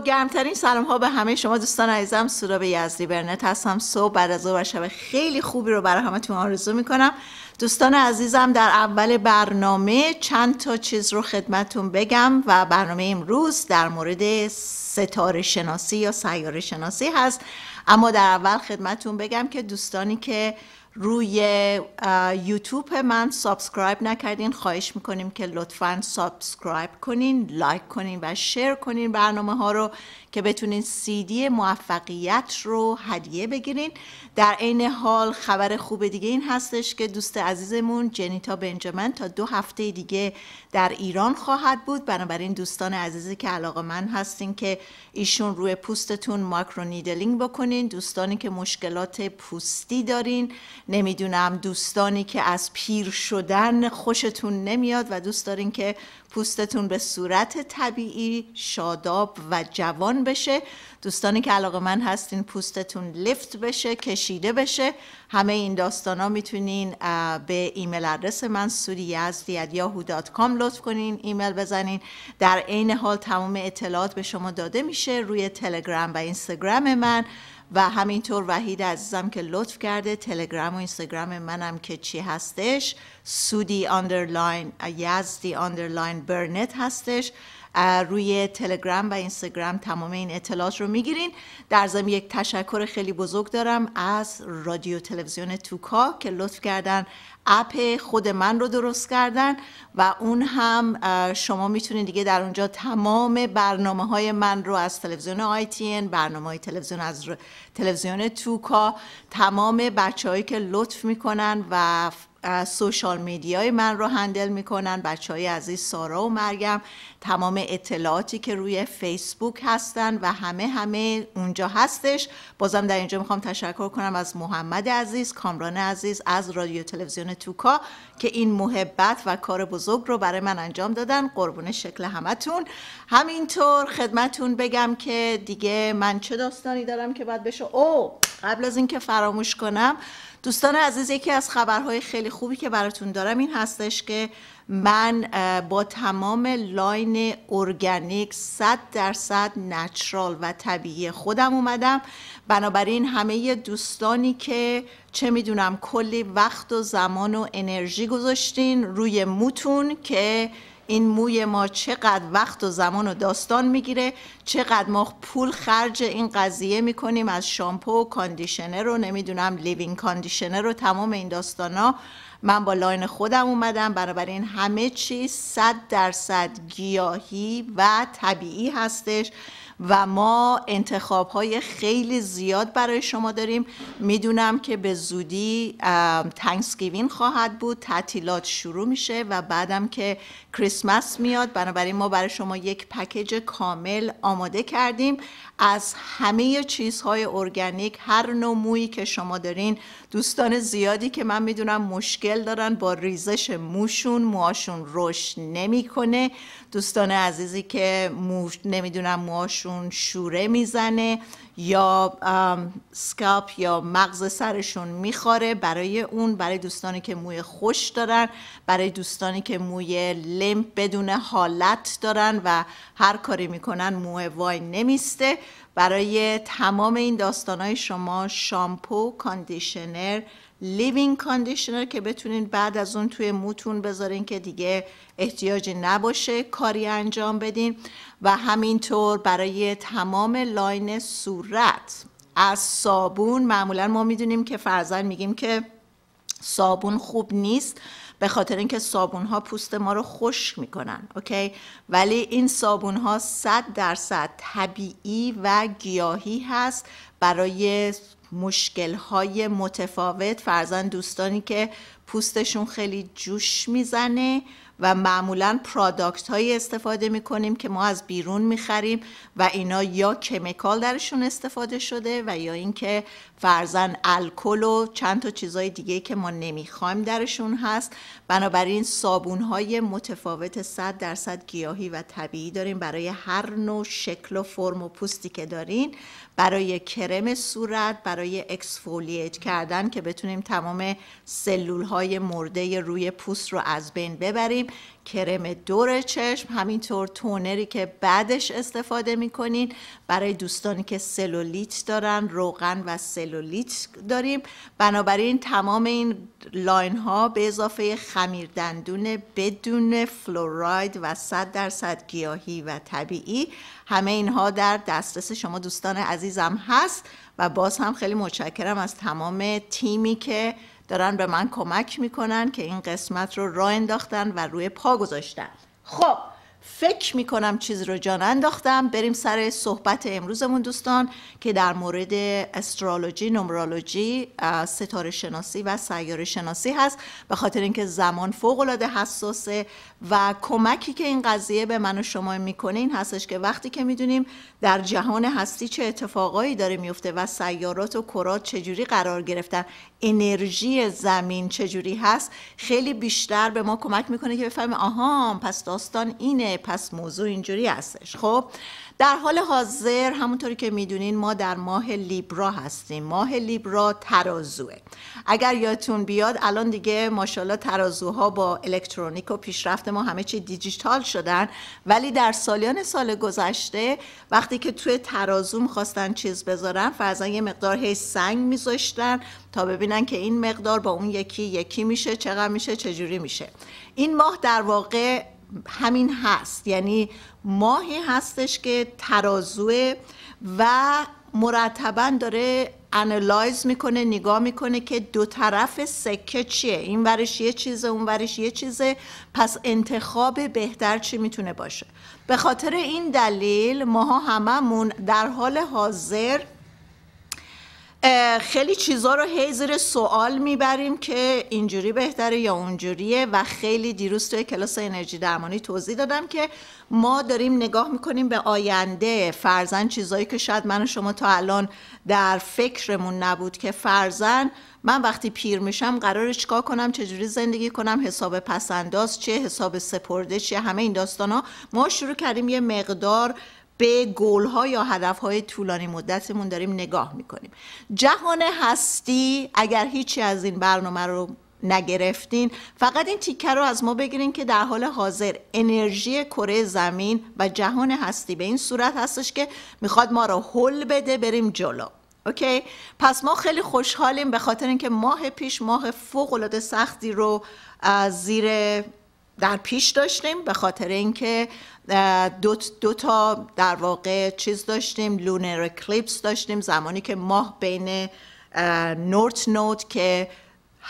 گرمترین سلام ها به همه شما دوستان عزیزم به یزدی برنت هستم صبح بعد از و شب خیلی خوبی رو برای همتون آرزو میکنم دوستان عزیزم در اول برنامه چند تا چیز رو خدمتون بگم و برنامه امروز در مورد ستاره شناسی یا سیاره شناسی هست اما در اول خدمتون بگم که دوستانی که روی یوتیوب من سابسکرایب نکردین خواهش میکنیم که لطفا سابسکرایب کنین لایک کنین و شیر کنین برنامه ها رو که بتونین سیدی موفقیت رو هدیه بگیرین در عین حال خبر خوب دیگه این هستش که دوست عزیزمون جنیتا بنجامن تا دو هفته دیگه در ایران خواهد بود بنابراین دوستان عزیزی که علاقه من هستین که ایشون روی پوستتون ماکرو نیدلینگ بکنین دوستانی که مشکلات پوستی دارین نمیدونم دوستانی که از پیر شدن خوشتون نمیاد و دوست دارین که پوستتون به صورت طبیعی شاداب و جوان بشه دوستانی که علاقه من هستین پوستتون لفت بشه کشیده بشه همه این داستان ها میتونین به ایمیل ادرس من suriyazdi@yahoo.com لطف کنین ایمیل بزنین در عین حال تمام اطلاعات به شما داده میشه روی تلگرام و اینستاگرام من و همینطور وحید عزیزم که لطف کرده تلگرام و اینستاگرام منم که چی هستش سودی اندرلاین یزدی برنت هستش روی تلگرام و اینستاگرام تمام این اطلاعات رو میگیرین در ضمن یک تشکر خیلی بزرگ دارم از رادیو تلویزیون توکا که لطف کردن اپ خود من رو درست کردن و اون هم شما میتونید دیگه در اونجا تمام برنامه های من رو از تلویزیون آیتین برنامه های تلویزیون از تلویزیون توکا تمام بچههایی که لطف میکنن و سوشال میدیای من رو هندل میکنن بچه های عزیز سارا و مریم تمام اطلاعاتی که روی فیسبوک هستن و همه همه اونجا هستش بازم در اینجا میخوام تشکر کنم از محمد عزیز کامران عزیز از رادیو تلویزیون توکا که این محبت و کار بزرگ رو برای من انجام دادن قربون شکل همتون همینطور خدمتون بگم که دیگه من چه داستانی دارم که باید بشه او قبل از اینکه فراموش کنم دوستان عزیز یکی از خبرهای خیلی خوبی که براتون دارم این هستش که من با تمام لاین ارگانیک 100 درصد نچرال و طبیعی خودم اومدم بنابراین همه دوستانی که چه میدونم کلی وقت و زمان و انرژی گذاشتین روی موتون که این موی ما چقدر وقت و زمان و داستان میگیره چقدر ما پول خرج این قضیه میکنیم از شامپو و کاندیشنر رو نمیدونم لیوینگ کاندیشنر رو تمام این ها من با لاین خودم اومدم این همه چیز صد درصد گیاهی و طبیعی هستش و ما انتخاب های خیلی زیاد برای شما داریم میدونم که به زودی تنگسگیوین خواهد بود تعطیلات شروع میشه و بعدم که کریسمس میاد بنابراین ما برای شما یک پکیج کامل آماده کردیم از همه چیزهای ارگانیک هر نوع که شما دارین دوستان زیادی که من میدونم مشکل دارن با ریزش موشون موهاشون رشد نمیکنه دوستان عزیزی که مو نمیدونم موهاشون شوره میزنه یا سکاپ یا مغز سرشون میخوره برای اون برای دوستانی که موی خوش دارن برای دوستانی که موی لمپ بدون حالت دارن و هر کاری میکنن موه وای نمیسته برای تمام این داستانهای شما شامپو کاندیشنر لیوینگ کاندیشنر که بتونین بعد از اون توی موتون بذارین که دیگه احتیاجی نباشه کاری انجام بدین و همینطور برای تمام لاین صورت از صابون معمولا ما میدونیم که فرزن میگیم که صابون خوب نیست به خاطر اینکه صابون ها پوست ما رو خشک میکنن اوکی ولی این صابون ها 100 درصد طبیعی و گیاهی هست برای مشکل های متفاوت فرزن دوستانی که پوستشون خیلی جوش میزنه و معمولا پرادکت هایی استفاده می کنیم که ما از بیرون می خریم و اینا یا کمیکال درشون استفاده شده و یا اینکه فرزن الکل و چند تا چیزای دیگه که ما نمیخوایم درشون هست بنابراین صابون های متفاوت 100 درصد گیاهی و طبیعی داریم برای هر نوع شکل و فرم و پوستی که دارین برای کرم صورت برای اکسفولیت کردن که بتونیم تمام سلول های مرده روی پوست رو از بین ببریم کرم دور چشم همینطور تونری که بعدش استفاده میکنین برای دوستانی که سلولیت دارن روغن و سلولیت داریم بنابراین تمام این لاین ها به اضافه خمیر دندون بدون فلوراید و 100 درصد گیاهی و طبیعی همه اینها در دسترس شما دوستان عزیزم هست و باز هم خیلی متشکرم از تمام تیمی که دارن به من کمک میکنن که این قسمت رو راه انداختن و روی پا گذاشتن خب فکر می کنم چیزی رو جان انداختم بریم سر صحبت امروزمون دوستان که در مورد استرالوجی، نمرالوجی، ستاره شناسی و سیاره شناسی هست به خاطر اینکه زمان فوق العاده حساسه و کمکی که این قضیه به من و شما میکنه این هستش که وقتی که میدونیم در جهان هستی چه اتفاقایی داره میفته و سیارات و کرات چجوری قرار گرفتن انرژی زمین چجوری هست خیلی بیشتر به ما کمک میکنه که بفهمیم آها پس داستان اینه پس موضوع اینجوری هستش خب در حال حاضر همونطوری که میدونین ما در ماه لیبرا هستیم ماه لیبرا ترازوه اگر یادتون بیاد الان دیگه ماشاءالله ترازوها با الکترونیک و پیشرفت ما همه چی دیجیتال شدن ولی در سالیان سال گذشته وقتی که توی ترازو میخواستن چیز بذارن فرضا یه مقدار هی سنگ میذاشتن تا ببینن که این مقدار با اون یکی یکی میشه چقدر میشه چجوری میشه این ماه در واقع همین هست یعنی ماهی هستش که ترازوه و مرتبا داره انالایز میکنه نگاه میکنه که دو طرف سکه چیه این ورش یه چیزه اون ورش یه چیزه پس انتخاب بهتر چی میتونه باشه به خاطر این دلیل ماها هممون در حال حاضر خیلی چیزا رو هی زیر سوال میبریم که اینجوری بهتره یا اونجوریه و خیلی دیروز توی کلاس انرژی درمانی توضیح دادم که ما داریم نگاه میکنیم به آینده فرزن چیزایی که شاید من و شما تا الان در فکرمون نبود که فرزن من وقتی پیر میشم قرار چیکار کنم چجوری زندگی کنم حساب پسنداز چه حساب سپرده چه همه این داستان ها ما شروع کردیم یه مقدار به ها یا های طولانی مدتمون داریم نگاه میکنیم جهان هستی اگر هیچی از این برنامه رو نگرفتین فقط این تیکه رو از ما بگیرین که در حال حاضر انرژی کره زمین و جهان هستی به این صورت هستش که میخواد ما رو حل بده بریم جلو اوکی پس ما خیلی خوشحالیم به خاطر اینکه ماه پیش ماه فوق العاده سختی رو زیر در پیش داشتیم به خاطر اینکه دو, دو تا در واقع چیز داشتیم لونر اکلیپس داشتیم زمانی که ماه بین نورت نوت که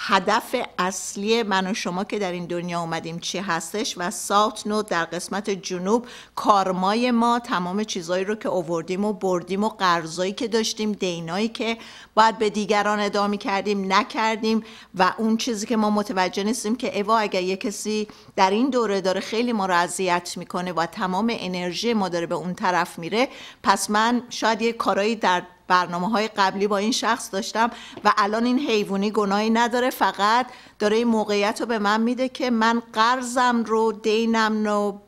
هدف اصلی من و شما که در این دنیا اومدیم چی هستش و ساوت نوت در قسمت جنوب کارمای ما تمام چیزایی رو که اووردیم و بردیم و قرضایی که داشتیم دینایی که باید به دیگران ادعا کردیم نکردیم و اون چیزی که ما متوجه نیستیم که اوا اگر یه کسی در این دوره داره خیلی ما رو اذیت میکنه و تمام انرژی ما داره به اون طرف میره پس من شاید یه کارایی در برنامه های قبلی با این شخص داشتم و الان این حیوانی گناهی نداره فقط داره این موقعیت رو به من میده که من قرضم رو دینم رو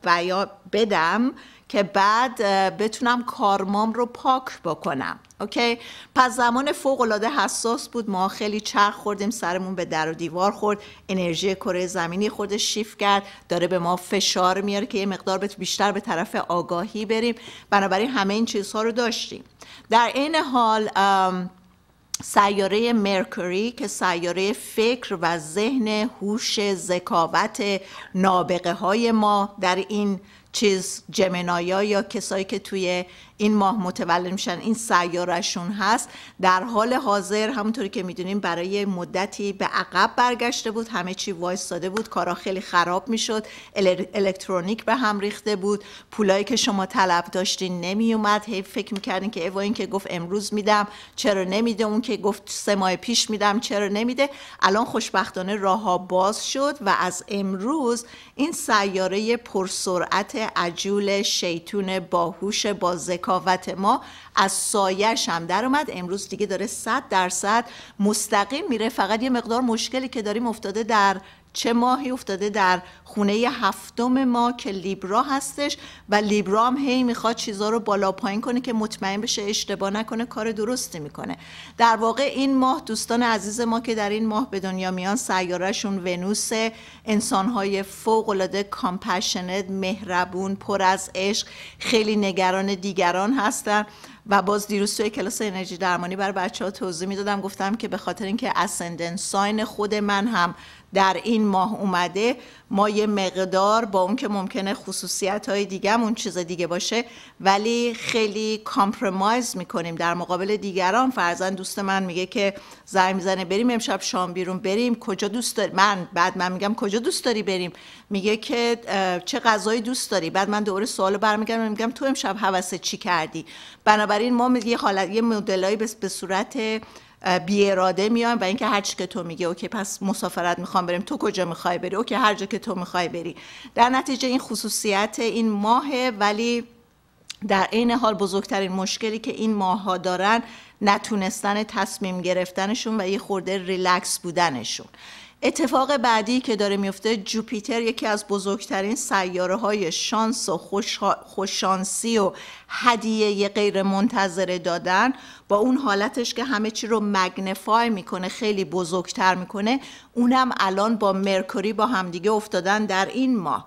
بدم که بعد بتونم کارمام رو پاک بکنم اوکی پس زمان فوق العاده حساس بود ما خیلی چرخ خوردیم سرمون به در و دیوار خورد انرژی کره زمینی خورد، شیف کرد داره به ما فشار میاره که یه مقدار بیشتر به طرف آگاهی بریم بنابراین همه این چیزها رو داشتیم در این حال سیاره مرکوری که سیاره فکر و ذهن هوش ذکاوت نابغه های ما در این چیز جمنایا یا کسایی که توی این ماه متولد میشن این سیارشون هست در حال حاضر همونطوری که میدونیم برای مدتی به عقب برگشته بود همه چی وایستاده بود کارا خیلی خراب میشد الکترونیک به هم ریخته بود پولایی که شما طلب داشتین نمیومد هی فکر میکردین که اوا این که گفت امروز میدم چرا نمیده اون که گفت سه ماه پیش میدم چرا نمیده الان خوشبختانه راهها باز شد و از امروز این سیاره پرسرعت عجول شیطون باهوش با ذکاوت ما از سایش هم در اومد امروز دیگه داره 100 درصد مستقیم میره فقط یه مقدار مشکلی که داریم افتاده در چه ماهی افتاده در خونه هفتم ما که لیبرا هستش و لیبرا هم هی میخواد چیزها رو بالا پایین کنه که مطمئن بشه اشتباه نکنه کار درستی میکنه در واقع این ماه دوستان عزیز ما که در این ماه به دنیا میان سیارهشون ونوس انسانهای فوق العاده کامپشنت مهربون پر از عشق خیلی نگران دیگران هستن و باز دیروز توی کلاس انرژی درمانی برای بچه ها توضیح میدادم گفتم که به خاطر اینکه اسندن ساین خود من هم در این ماه اومده ما یه مقدار با اون که ممکنه خصوصیت های اون چیز دیگه باشه ولی خیلی کامپرمایز میکنیم در مقابل دیگران فرزن دوست من میگه که زنگ میزنه بریم امشب شام بیرون بریم کجا دوست داری من بعد من میگم کجا دوست داری بریم میگه که چه غذایی دوست داری بعد من دوباره سوالو برمیگردم میگم تو امشب حواسه چی کردی بنابراین ما یه حالت یه مدلای به صورت بی اراده میان و اینکه هر چی که تو میگی اوکی پس مسافرت میخوام بریم تو کجا میخوای بری اوکی هر جا که تو میخوای بری در نتیجه این خصوصیت این ماه، ولی در عین حال بزرگترین مشکلی که این ها دارن نتونستن تصمیم گرفتنشون و یه خورده ریلکس بودنشون اتفاق بعدی که داره میفته جوپیتر یکی از بزرگترین سیاره های شانس و خوشانسی و هدیه غیر منتظره دادن با اون حالتش که همه چی رو مگنفای میکنه خیلی بزرگتر میکنه اونم الان با مرکوری با همدیگه افتادن در این ماه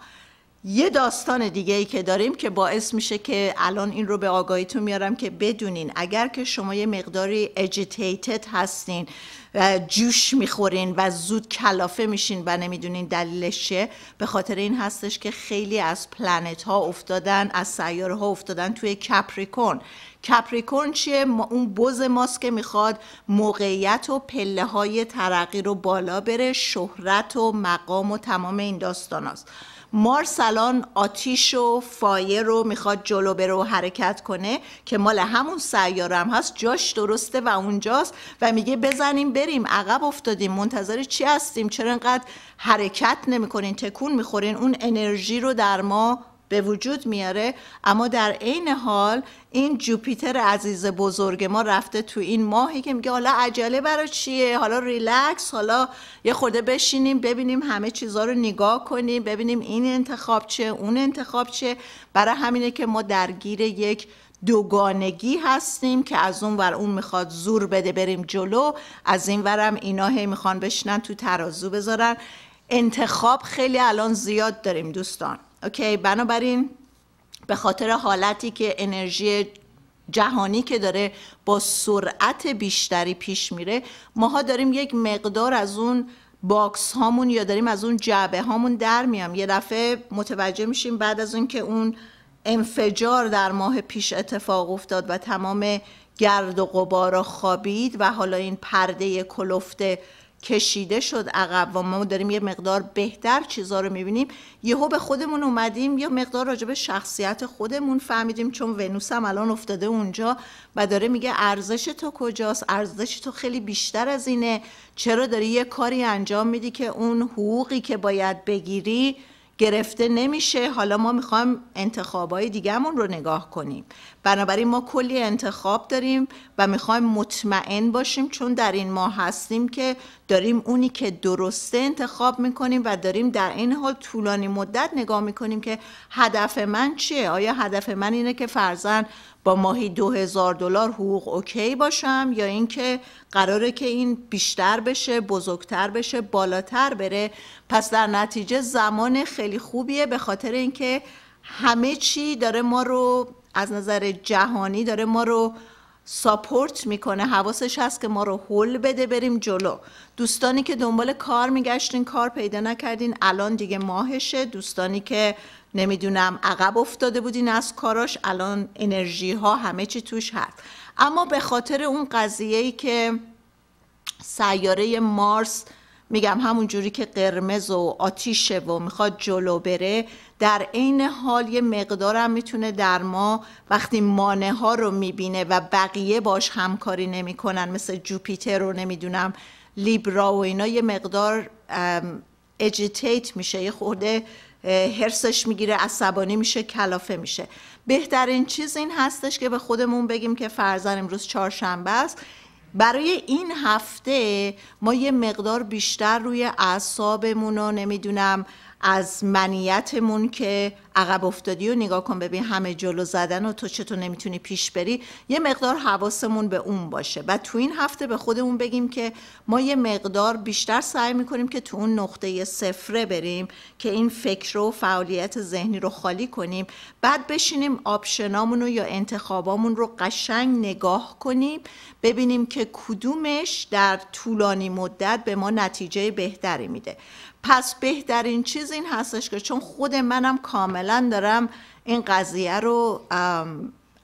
یه داستان دیگه ای که داریم که باعث میشه که الان این رو به آگاهیتون میارم که بدونین اگر که شما یه مقداری اجیتیتد هستین و جوش میخورین و زود کلافه میشین و نمیدونین دلیلش به خاطر این هستش که خیلی از پلنت ها افتادن از سیاره ها افتادن توی کپریکون کپریکون چیه اون بز ماست که میخواد موقعیت و پله های ترقی رو بالا بره شهرت و مقام و تمام این داستان مارسلان آتیش و فایر رو میخواد جلو و حرکت کنه که مال همون سیاره هم هست جاش درسته و اونجاست و میگه بزنیم بریم عقب افتادیم منتظر چی هستیم چرا انقدر حرکت نمیکنین تکون میخورین اون انرژی رو در ما به وجود میاره اما در عین حال این جوپیتر عزیز بزرگ ما رفته تو این ماهی که میگه حالا عجله برای چیه حالا ریلکس حالا یه خورده بشینیم ببینیم همه چیزها رو نگاه کنیم ببینیم این انتخاب چه اون انتخاب چه برای همینه که ما درگیر یک دوگانگی هستیم که از اون ور اون میخواد زور بده بریم جلو از این ورم اینا هی میخوان بشنن تو ترازو بذارن انتخاب خیلی الان زیاد داریم دوستان اوکی بنابراین به خاطر حالتی که انرژی جهانی که داره با سرعت بیشتری پیش میره ماها داریم یک مقدار از اون باکس هامون یا داریم از اون جعبه هامون در میام یه دفعه متوجه میشیم بعد از اون که اون انفجار در ماه پیش اتفاق افتاد و تمام گرد و غبار را خوابید و حالا این پرده کلفته کشیده شد عقب و ما داریم یه مقدار بهتر چیزا رو میبینیم یهو به خودمون اومدیم یه مقدار راجع به شخصیت خودمون فهمیدیم چون ونوس هم الان افتاده اونجا و داره میگه ارزش تو کجاست ارزش تو خیلی بیشتر از اینه چرا داری یه کاری انجام میدی که اون حقوقی که باید بگیری گرفته نمیشه حالا ما میخوایم انتخابای دیگهمون رو نگاه کنیم بنابراین ما کلی انتخاب داریم و میخوایم مطمئن باشیم چون در این ما هستیم که داریم اونی که درسته انتخاب میکنیم و داریم در این حال طولانی مدت نگاه میکنیم که هدف من چیه آیا هدف من اینه که فرزن با ماهی دو هزار دلار حقوق اوکی باشم یا اینکه قراره که این بیشتر بشه بزرگتر بشه بالاتر بره پس در نتیجه زمان خیلی خوبیه به خاطر اینکه همه چی داره ما رو از نظر جهانی داره ما رو ساپورت میکنه حواسش هست که ما رو حل بده بریم جلو دوستانی که دنبال کار میگشتین کار پیدا نکردین الان دیگه ماهشه دوستانی که نمیدونم عقب افتاده بودین از کاراش الان انرژی ها همه چی توش هست اما به خاطر اون قضیه ای که سیاره مارس میگم همون جوری که قرمز و آتیشه و میخواد جلو بره در عین حال یه مقدارم میتونه در ما وقتی مانه ها رو میبینه و بقیه باش همکاری نمیکنن مثل جوپیتر رو نمیدونم لیبرا و اینا یه مقدار اجیتیت میشه یه خورده هرسش میگیره عصبانی میشه کلافه میشه بهترین چیز این هستش که به خودمون بگیم که فرزن امروز چهارشنبه است برای این هفته ما یه مقدار بیشتر روی اعصابمون و نمیدونم از منیتمون که عقب افتادی و نگاه کن ببین همه جلو زدن و تو چطور نمیتونی پیش بری یه مقدار حواسمون به اون باشه و تو این هفته به خودمون بگیم که ما یه مقدار بیشتر سعی میکنیم که تو اون نقطه سفره بریم که این فکر و فعالیت ذهنی رو خالی کنیم بعد بشینیم آپشنامون رو یا انتخابامون رو قشنگ نگاه کنیم ببینیم که کدومش در طولانی مدت به ما نتیجه بهتری میده پس بهترین چیز این هستش که چون خود منم کاملا دارم این قضیه رو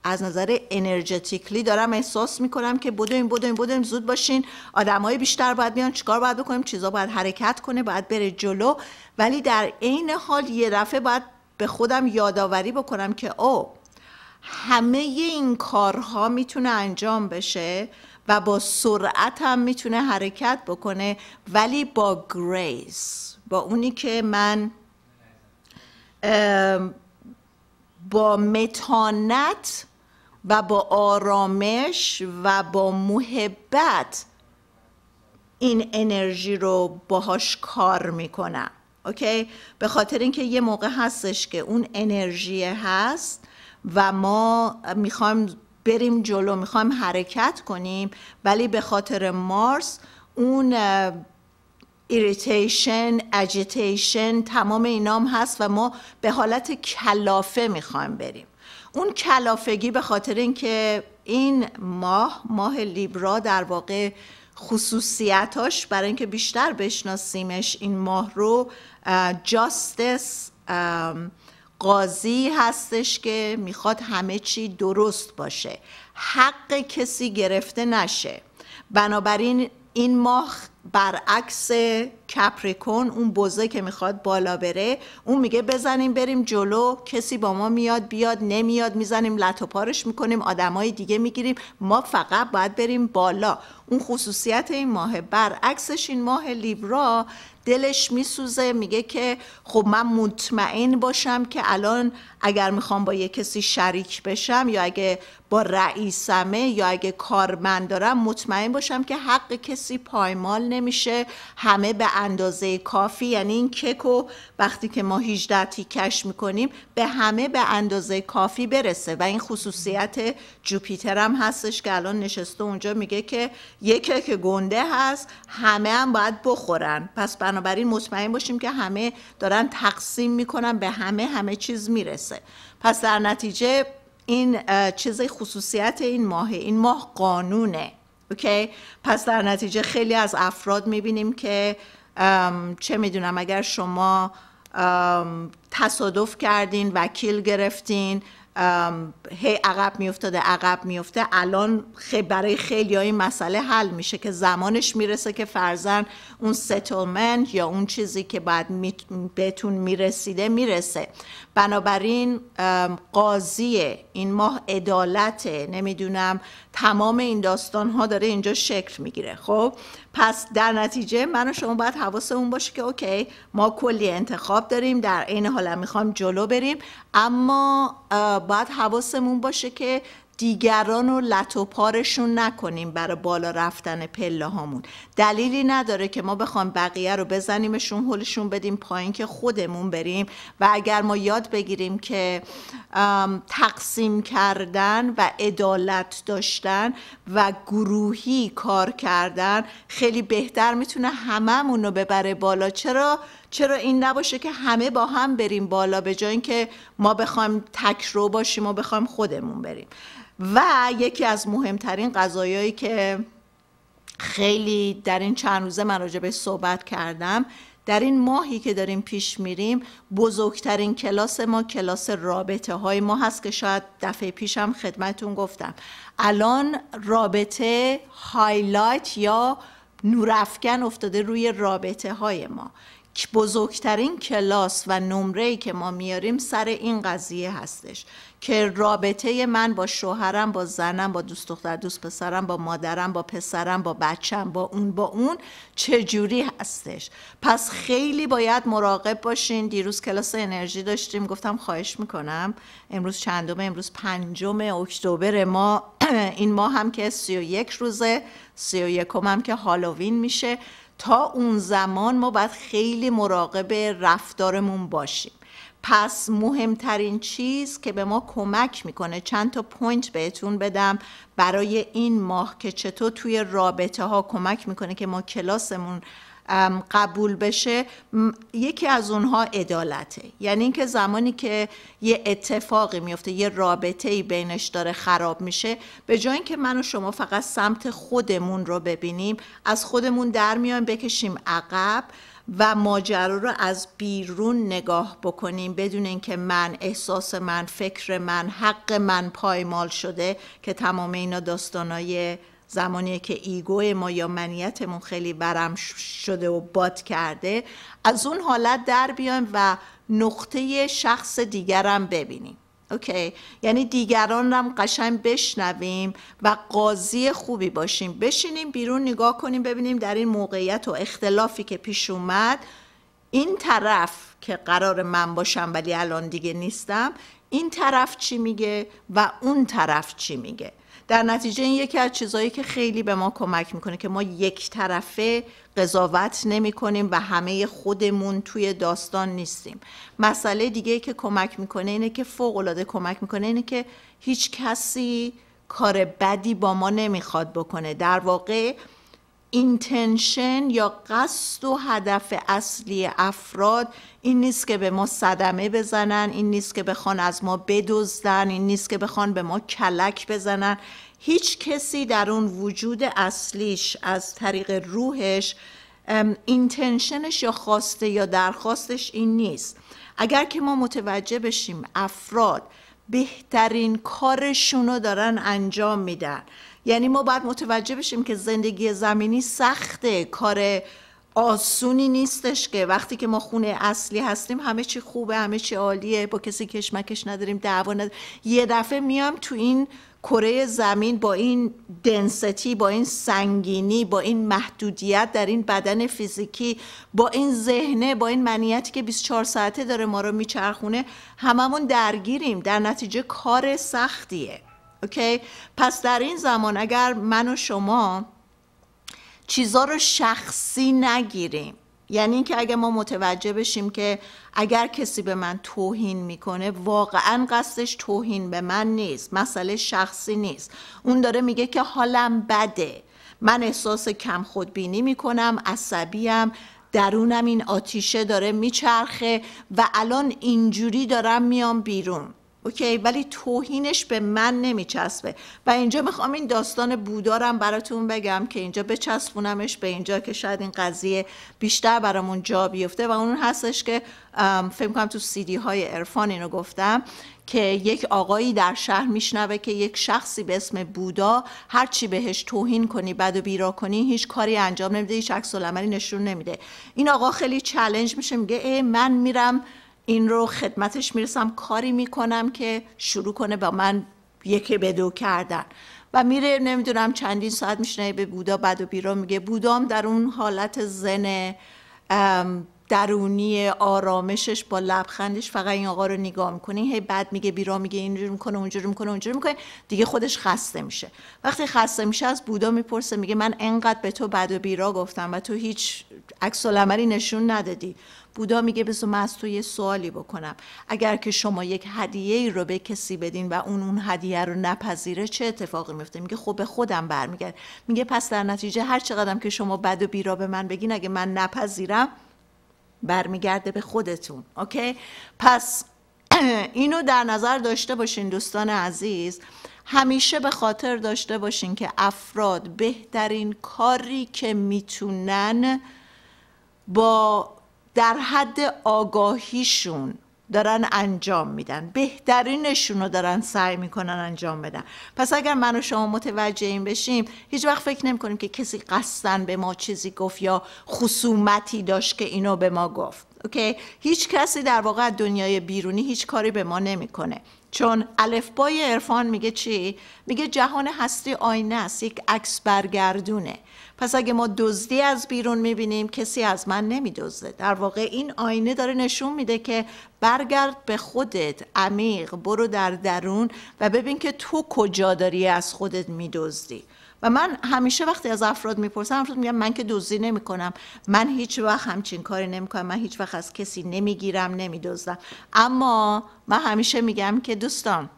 از نظر انرژتیکلی دارم احساس میکنم که بدویم بدویم بدویم زود باشین های بیشتر باید بیان چیکار باید بکنیم چیزا باید حرکت کنه باید بره جلو ولی در عین حال یه دفعه باید به خودم یادآوری بکنم که او همه این کارها میتونه انجام بشه و با سرعت هم میتونه حرکت بکنه ولی با گریس با اونی که من با متانت و با آرامش و با محبت این انرژی رو باهاش کار میکنم اوکی به خاطر اینکه یه موقع هستش که اون انرژی هست و ما میخوایم بریم جلو میخوایم حرکت کنیم ولی به خاطر مارس اون ایریتیشن، اجیتیشن تمام اینام هست و ما به حالت کلافه میخوایم بریم اون کلافگی به خاطر اینکه این ماه ماه لیبرا در واقع خصوصیتاش برای اینکه بیشتر بشناسیمش این ماه رو جاستس قاضی هستش که میخواد همه چی درست باشه حق کسی گرفته نشه بنابراین این ماه برعکس کپریکون اون بوزه که میخواد بالا بره اون میگه بزنیم بریم جلو کسی با ما میاد بیاد نمیاد میزنیم لط و پارش میکنیم آدمای دیگه میگیریم ما فقط باید بریم بالا اون خصوصیت این ماه برعکسش این ماه لیبرا دلش میسوزه میگه که خب من مطمئن باشم که الان اگر میخوام با یه کسی شریک بشم یا اگه با رئیسمه یا اگه کارمند دارم مطمئن باشم که حق کسی پایمال نمیشه همه به اندازه کافی یعنی این ککو وقتی که ما 18 تیکش میکنیم به همه به اندازه کافی برسه و این خصوصیت جوپیتر هم هستش که الان نشسته اونجا میگه که یک کک گنده هست همه هم باید بخورن پس بنابراین مطمئن باشیم که همه دارن تقسیم میکنن به همه همه چیز میرسه پس در نتیجه این چیز خصوصیت این ماه، این ماه قانونه اوکی پس در نتیجه خیلی از افراد میبینیم که چه میدونم اگر شما تصادف کردین وکیل گرفتین هی عقب میافتاده عقب میفته الان برای خیلی این مسئله حل میشه که زمانش میرسه که فرزن اون ستمن یا اون چیزی که بعد بهتون میرسیده میرسه بنابراین قاضی این ماه عدالت نمیدونم تمام این داستان ها داره اینجا شکل میگیره خب پس در نتیجه من و شما باید حواسمون باشه که اوکی ما کلی انتخاب داریم در عین حال میخوام جلو بریم اما باید حواسمون باشه که دیگران رو لط و پارشون نکنیم برای بالا رفتن پله هامون دلیلی نداره که ما بخوام بقیه رو بزنیمشون حلشون بدیم پایین که خودمون بریم و اگر ما یاد بگیریم که تقسیم کردن و عدالت داشتن و گروهی کار کردن خیلی بهتر میتونه هممون رو ببره بالا چرا چرا این نباشه که همه با هم بریم بالا به جای اینکه ما بخوایم رو باشیم و بخوایم خودمون بریم و یکی از مهمترین قضایایی که خیلی در این چند روزه من راجع به صحبت کردم در این ماهی که داریم پیش میریم بزرگترین کلاس ما کلاس رابطه های ما هست که شاید دفعه پیشم خدمتون گفتم الان رابطه هایلایت یا نورافکن افتاده روی رابطه های ما بزرگترین کلاس و نمره که ما میاریم سر این قضیه هستش که رابطه من با شوهرم با زنم با دوست دختر دوست پسرم با مادرم با پسرم با بچم با اون با اون چه جوری هستش پس خیلی باید مراقب باشین دیروز کلاس انرژی داشتیم گفتم خواهش میکنم امروز چندم امروز پنجم اکتبر ما این ماه هم که 31 روزه 31 هم که هالووین میشه تا اون زمان ما باید خیلی مراقب رفتارمون باشیم پس مهمترین چیز که به ما کمک میکنه چند تا پوینت بهتون بدم برای این ماه که چطور توی رابطه ها کمک میکنه که ما کلاسمون قبول بشه یکی از اونها عدالته یعنی اینکه زمانی که یه اتفاقی میفته یه رابطه ای بینش داره خراب میشه به جای اینکه من و شما فقط سمت خودمون رو ببینیم از خودمون در میایم بکشیم عقب و ماجرا رو از بیرون نگاه بکنیم بدون اینکه من احساس من فکر من حق من پایمال شده که تمام اینا داستانای زمانی که ایگو ما یا منیتمون خیلی برم شده و باد کرده از اون حالت در بیایم و نقطه شخص دیگرم ببینیم اوکی یعنی دیگران رو هم قشنگ بشنویم و قاضی خوبی باشیم بشینیم بیرون نگاه کنیم ببینیم در این موقعیت و اختلافی که پیش اومد این طرف که قرار من باشم ولی الان دیگه نیستم این طرف چی میگه و اون طرف چی میگه در نتیجه این یکی از چیزهایی که خیلی به ما کمک میکنه که ما یک طرفه قضاوت نمی کنیم و همه خودمون توی داستان نیستیم مسئله دیگه که کمک میکنه اینه که فوق العاده کمک میکنه اینه که هیچ کسی کار بدی با ما نمیخواد بکنه در واقع اینتنشن یا قصد و هدف اصلی افراد این نیست که به ما صدمه بزنن این نیست که بخوان از ما بدزدن این نیست که بخوان به ما کلک بزنن هیچ کسی در اون وجود اصلیش از طریق روحش اینتنشنش یا خواسته یا درخواستش این نیست اگر که ما متوجه بشیم افراد بهترین کارشون رو دارن انجام میدن یعنی ما باید متوجه بشیم که زندگی زمینی سخته کار آسونی نیستش که وقتی که ما خونه اصلی هستیم همه چی خوبه همه چی عالیه با کسی کشمکش نداریم دعوا نداریم یه دفعه میام تو این کره زمین با این دنسیتی با این سنگینی با این محدودیت در این بدن فیزیکی با این ذهنه با این منیتی که 24 ساعته داره ما رو میچرخونه هممون درگیریم در نتیجه کار سختیه اوکی پس در این زمان اگر من و شما چیزا رو شخصی نگیریم یعنی اینکه اگر ما متوجه بشیم که اگر کسی به من توهین میکنه واقعا قصدش توهین به من نیست مسئله شخصی نیست اون داره میگه که حالم بده من احساس کم خودبینی میکنم عصبیم درونم این آتیشه داره میچرخه و الان اینجوری دارم میام بیرون اوکی ولی توهینش به من نمیچسبه و اینجا میخوام این داستان بودارم براتون بگم که اینجا بچسبونمش به اینجا که شاید این قضیه بیشتر برامون جا بیفته و اون هستش که فکر کنم تو سیدی های عرفان اینو گفتم که یک آقایی در شهر میشنوه که یک شخصی به اسم بودا هرچی بهش توهین کنی بد و بیرا کنی هیچ کاری انجام نمیده هیچ عکس نشون نمیده این آقا خیلی چلنج میشه میگه ای من میرم این رو خدمتش میرسم کاری میکنم که شروع کنه با من یکی دو کردن و میره نمیدونم چندین ساعت میشنه به بودا بد و بیرا میگه بودام در اون حالت زن درونی آرامشش با لبخندش فقط این آقا رو نگاه میکنه هی بعد میگه بیرا میگه اینجوری میکنه اونجور میکنه اونجور میکنه دیگه خودش خسته میشه وقتی خسته میشه از بودا میپرسه میگه من انقدر به تو بد و بیرا گفتم و تو هیچ عکس نشون ندادی بودا میگه بس من از تو یه سوالی بکنم اگر که شما یک هدیه ای رو به کسی بدین و اون اون هدیه رو نپذیره چه اتفاقی میفته میگه خب به خودم برمیگرد میگه پس در نتیجه هر چقدرم که شما بد و بیرا به من بگین اگه من نپذیرم برمیگرده به خودتون اوکی پس اینو در نظر داشته باشین دوستان عزیز همیشه به خاطر داشته باشین که افراد بهترین کاری که میتونن با در حد آگاهیشون دارن انجام میدن بهترینشون رو دارن سعی میکنن انجام بدن پس اگر من و شما متوجه این بشیم هیچ وقت فکر نمی کنیم که کسی قصدن به ما چیزی گفت یا خصومتی داشت که اینو به ما گفت اوکی هیچ کسی در واقع دنیای بیرونی هیچ کاری به ما نمیکنه چون الفبای عرفان میگه چی میگه جهان هستی آینه است یک عکس برگردونه پس اگه ما دزدی از بیرون میبینیم کسی از من نمیدزده در واقع این آینه داره نشون میده که برگرد به خودت عمیق برو در درون و ببین که تو کجا داری از خودت میدزدی و من همیشه وقتی از افراد میپرسم افراد میگم من که دزدی کنم من هیچ وقت همچین کاری کنم من هیچ وقت از کسی نمیگیرم نمیدزدم اما من همیشه میگم که دوستان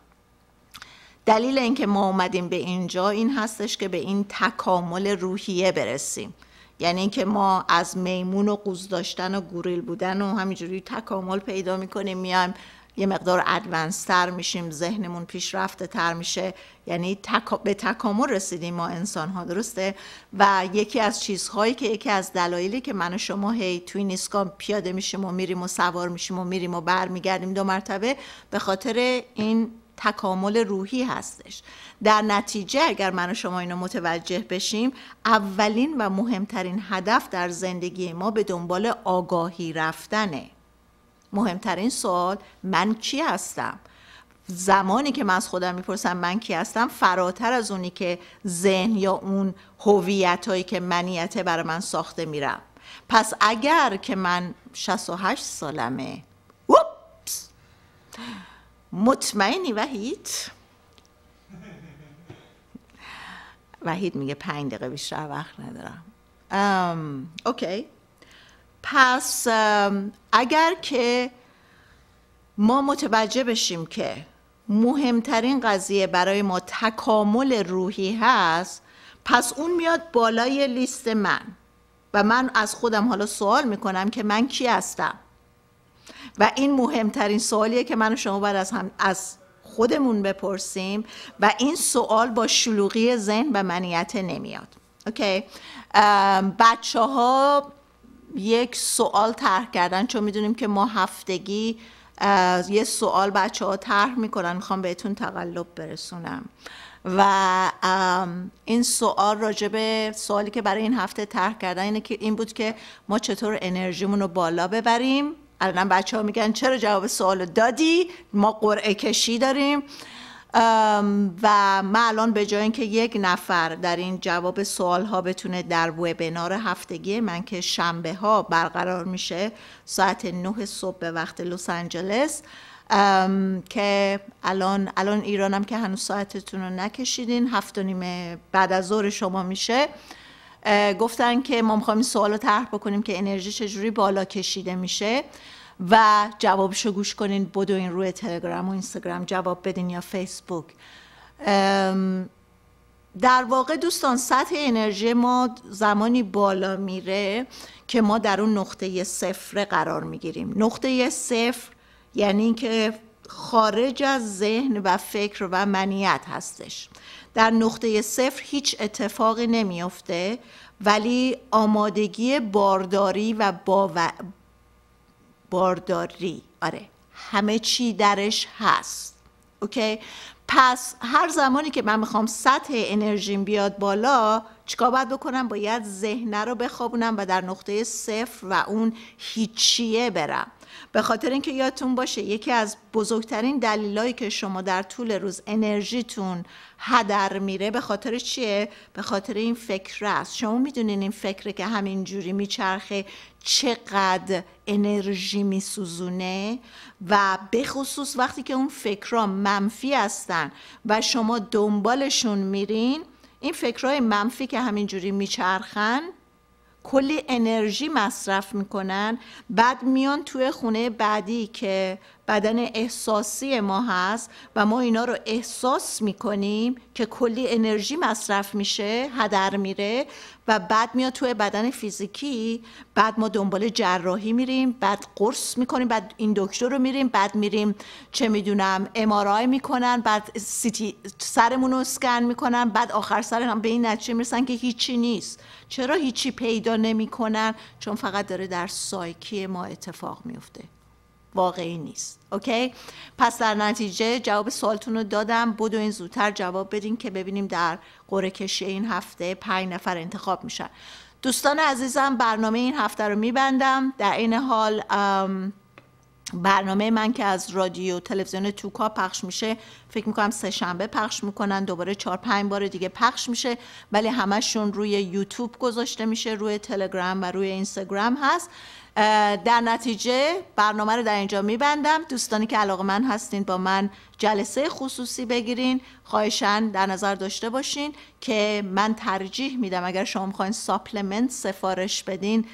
دلیل اینکه ما اومدیم به اینجا این هستش که به این تکامل روحیه برسیم یعنی اینکه ما از میمون و قوز داشتن و گوریل بودن و همینجوری تکامل پیدا میکنیم میایم یه مقدار ادوانستر میشیم ذهنمون پیشرفته تر میشه یعنی به تکامل رسیدیم ما انسان ها درسته و یکی از چیزهایی که یکی از دلایلی که من و شما هی توی نیسکام پیاده میشیم و میریم و سوار میشیم و میریم و برمیگردیم دو مرتبه به خاطر این تکامل روحی هستش در نتیجه اگر من و شما اینو متوجه بشیم اولین و مهمترین هدف در زندگی ما به دنبال آگاهی رفتنه مهمترین سوال من کی هستم زمانی که من از خودم میپرسم من کی هستم فراتر از اونی که ذهن یا اون هویت هایی که منیته برای من ساخته میرم پس اگر که من 68 سالمه اوپس مطمئنی وحید وحید میگه پنج دقیقه بیشتر وقت ندارم ام، اوکی پس اگر که ما متوجه بشیم که مهمترین قضیه برای ما تکامل روحی هست پس اون میاد بالای لیست من و من از خودم حالا سوال میکنم که من کی هستم و این مهمترین سوالیه که من و شما باید از, هم از خودمون بپرسیم و این سوال با شلوغی ذهن و منیت نمیاد اوکی بچه ها یک سوال طرح کردن چون میدونیم که ما هفتگی یه سوال بچه ها طرح میکنن میخوام بهتون تقلب برسونم و این سوال راجبه سوالی که برای این هفته طرح کردن اینه که این بود که ما چطور انرژیمون رو بالا ببریم الان بچه ها میگن چرا جواب سوال دادی ما قرعه کشی داریم و من الان به جای اینکه یک نفر در این جواب سوال ها بتونه در وبینار هفتگی من که شنبه ها برقرار میشه ساعت 9 صبح به وقت لس آنجلس که الان الان ایرانم که هنوز ساعتتون رو نکشیدین هفت و نیمه بعد از ظهر شما میشه گفتن که ما میخوایم این سوال رو طرح بکنیم که انرژی چجوری بالا کشیده میشه و جوابشو گوش کنین این روی تلگرام و اینستاگرام جواب بدین یا فیسبوک در واقع دوستان سطح انرژی ما زمانی بالا میره که ما در اون نقطه صفر قرار میگیریم نقطه صفر یعنی اینکه خارج از ذهن و فکر و منیت هستش در نقطه صفر هیچ اتفاقی نمیافته ولی آمادگی بارداری و با بارداری آره همه چی درش هست اوکی پس هر زمانی که من میخوام سطح انرژیم بیاد بالا چیکار باید بکنم باید ذهنه رو بخوابونم و در نقطه صفر و اون هیچیه برم به خاطر اینکه یادتون باشه یکی از بزرگترین دلیلایی که شما در طول روز انرژیتون هدر میره به خاطر چیه به خاطر این فکر است شما میدونین این فکره که همینجوری میچرخه چقدر انرژی میسوزونه و به خصوص وقتی که اون فکرها منفی هستن و شما دنبالشون میرین این فکرهای منفی که همینجوری میچرخن کلی انرژی مصرف میکنن بعد میان توی خونه بعدی که بدن احساسی ما هست و ما اینا رو احساس میکنیم که کلی انرژی مصرف میشه هدر میره و بعد میاد توی بدن فیزیکی بعد ما دنبال جراحی میریم بعد قرص میکنیم بعد این دکتر رو میریم بعد میریم چه میدونم امارای میکنن بعد سیتی سرمون رو اسکن میکنن بعد آخر سر هم به این نتیجه میرسن که هیچی نیست چرا هیچی پیدا نمیکنن چون فقط داره در سایکی ما اتفاق میفته واقعی نیست اوکی پس در نتیجه جواب سوالتون رو دادم بدو این زودتر جواب بدین که ببینیم در قرعه کشی این هفته پنج نفر انتخاب میشن دوستان عزیزم برنامه این هفته رو میبندم در این حال برنامه من که از رادیو تلویزیون توکا پخش میشه فکر میکنم سه شنبه پخش میکنن دوباره چهار پنج بار دیگه پخش میشه ولی همشون روی یوتیوب گذاشته میشه روی تلگرام و روی اینستاگرام هست در نتیجه برنامه رو در اینجا میبندم دوستانی که علاقه من هستین با من جلسه خصوصی بگیرین خواهشن در نظر داشته باشین که من ترجیح میدم اگر شما میخواین ساپلمنت سفارش بدین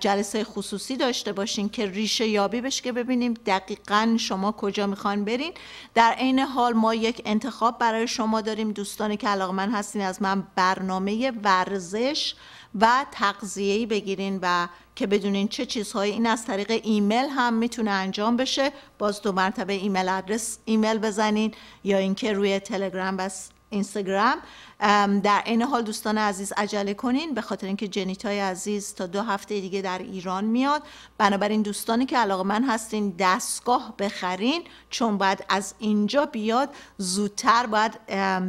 جلسه خصوصی داشته باشین که ریشه یابی بشه که ببینیم دقیقا شما کجا میخوان برین در عین حال ما یک انتخاب برای شما داریم دوستانی که علاقه من هستین از من برنامه ورزش و تقضیهی بگیرین و که بدونین چه چیزهایی این از طریق ایمیل هم میتونه انجام بشه باز دو مرتبه ایمیل ادرس ایمیل بزنین یا اینکه روی تلگرام و اینستاگرام در این حال دوستان عزیز عجله کنین به خاطر اینکه جنیتای عزیز تا دو هفته دیگه در ایران میاد بنابراین دوستانی که علاقه من هستین دستگاه بخرین چون باید از اینجا بیاد زودتر باید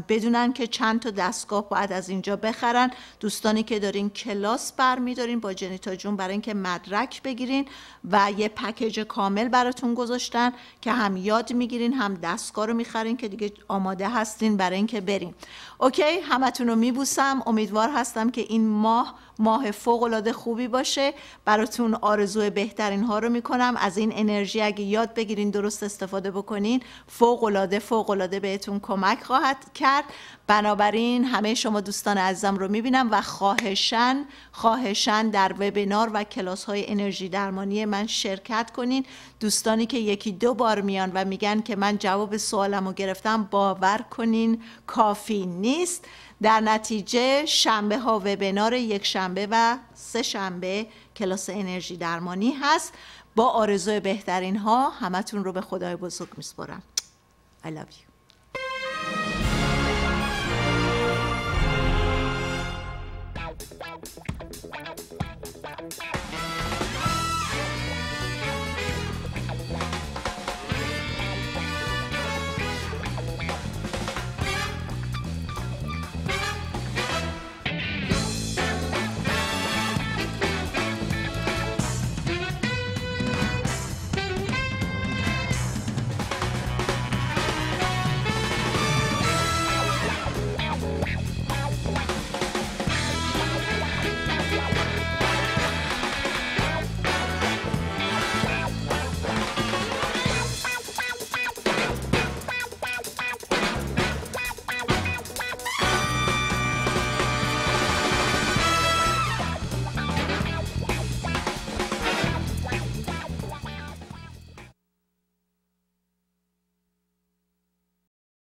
بدونن که چند تا دستگاه باید از اینجا بخرن دوستانی که دارین کلاس برمیدارین با جنیتا جون برای اینکه مدرک بگیرین و یه پکیج کامل براتون گذاشتن که هم یاد میگیرین هم دستگاه رو میخرین که دیگه آماده هستین برای اینکه برین اوکی همتون رو میبوسم امیدوار هستم که این ماه ماه العاده خوبی باشه براتون آرزو بهترین ها رو میکنم از این انرژی اگه یاد بگیرین درست استفاده بکنین فوق العاده بهتون کمک خواهد کرد بنابراین همه شما دوستان عزیزم رو میبینم و خواهشن خواهشن در وبینار و کلاس های انرژی درمانی من شرکت کنین دوستانی که یکی دو بار میان و میگن که من جواب سوالمو رو گرفتم باور کنین کافی نیست در نتیجه شنبه ها وبینار یک شنبه و سه شنبه کلاس انرژی درمانی هست با آرزوی بهترین ها همتون رو به خدای بزرگ میسپارم I love you